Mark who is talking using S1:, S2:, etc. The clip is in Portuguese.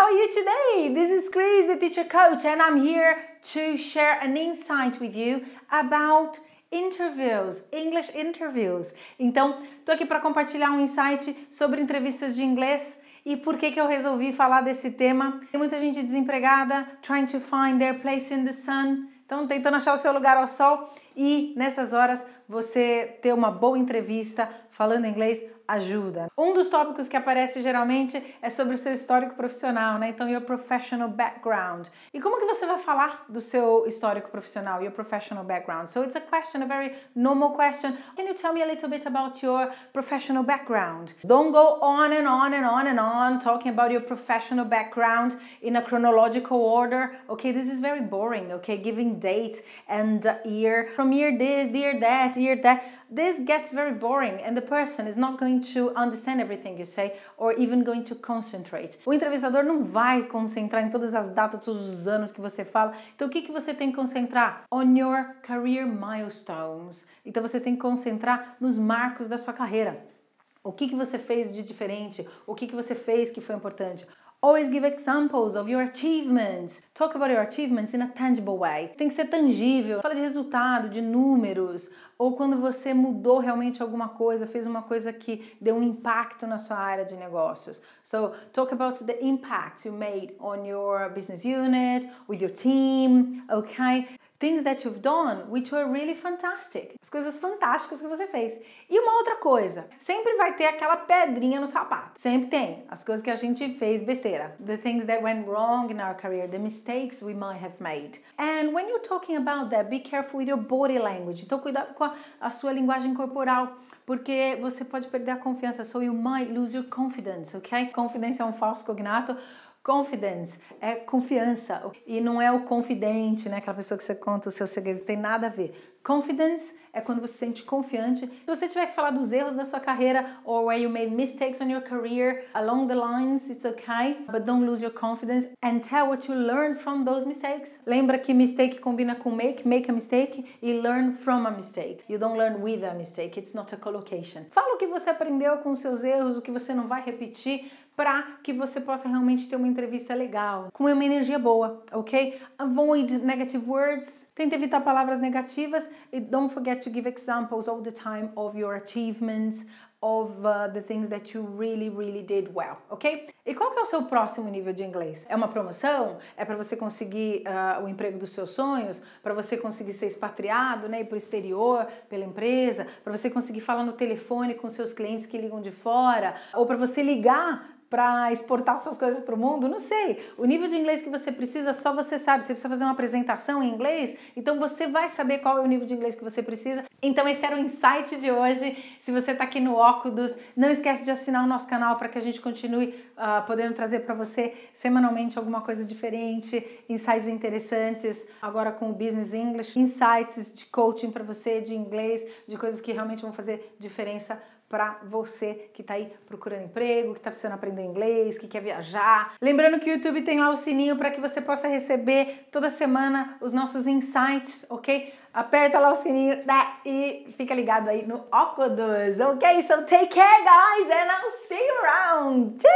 S1: how are you today? This is Chris, the teacher coach, and I'm here to share an insight with you about interviews, English interviews. Então, tô aqui para compartilhar um insight sobre entrevistas de inglês e por que que eu resolvi falar desse tema. Tem muita gente desempregada, trying to find their place in the sun, então, tentando achar o seu lugar ao sol e nessas horas você ter uma boa entrevista falando inglês ajuda. Um dos tópicos que aparece geralmente é sobre o seu histórico profissional, né? Então, your professional background. E como que você vai falar do seu histórico profissional, your professional background? So it's a question, a very normal question. Can you tell me a little bit about your professional background? Don't go on and on and on and on talking about your professional background in a chronological order. Okay, this is very boring. Okay, giving date and year, from year this, year that, year that. This gets very boring and the person is not going to understand everything you say or even going to concentrate. O entrevistador não vai concentrar em todas as datas, todos os anos que você fala. Então o que, que você tem que concentrar? On your career milestones. Então você tem que concentrar nos marcos da sua carreira. O que, que você fez de diferente? O que, que você fez que foi importante? Always give examples of your achievements. Talk about your achievements in a tangible way. Tem que ser tangível. Fala de resultado, de números, ou quando você mudou realmente alguma coisa, fez uma coisa que deu um impacto na sua área de negócios. So, talk about the impact you made on your business unit, with your team, okay? Things that you've done which were really fantastic. As coisas fantásticas que você fez. E uma outra coisa, sempre vai ter aquela pedrinha no sapato. Sempre tem. As coisas que a gente fez besteira. The things that went wrong in our career, the mistakes we might have made. And when you're talking about that, be careful with your body language. Então cuidado com a, a sua linguagem corporal porque você pode perder a confiança. So you might lose your confidence, ok? Confidência é um falso cognato Confidence é confiança e não é o confidente, né? Aquela pessoa que você conta os seus segredos, tem nada a ver. Confidence é quando você se sente confiante. Se você tiver que falar dos erros da sua carreira or where you made mistakes on your career along the lines, it's okay, but don't lose your confidence and tell what you learned from those mistakes. Lembra que mistake combina com make, make a mistake e learn from a mistake. You don't learn with a mistake, it's not a collocation. Fala o que você aprendeu com os seus erros, o que você não vai repetir, para que você possa realmente ter uma entrevista legal, com uma energia boa, ok? Avoid negative words, tente evitar palavras negativas e don't forget to give examples all the time of your achievements, of uh, the things that you really, really did well, ok? E qual que é o seu próximo nível de inglês? É uma promoção? É para você conseguir uh, o emprego dos seus sonhos? Para você conseguir ser expatriado, né, para o exterior, pela empresa? Para você conseguir falar no telefone com seus clientes que ligam de fora? Ou para você ligar para exportar suas coisas para o mundo? Não sei. O nível de inglês que você precisa, só você sabe. Você precisa fazer uma apresentação em inglês, então você vai saber qual é o nível de inglês que você precisa. Então, esse era o insight de hoje. Se você está aqui no Óculos. Não esquece de assinar o nosso canal para que a gente continue uh, podendo trazer para você semanalmente alguma coisa diferente, insights interessantes, agora com o Business English, insights de coaching para você, de inglês, de coisas que realmente vão fazer diferença para você que está aí procurando emprego, que está precisando aprender inglês, que quer viajar. Lembrando que o YouTube tem lá o sininho para que você possa receber toda semana os nossos insights, ok? Aperta lá o sininho né? e fica ligado aí no Oculus, ok? So take care, guys, and I'll see you around. Cheers!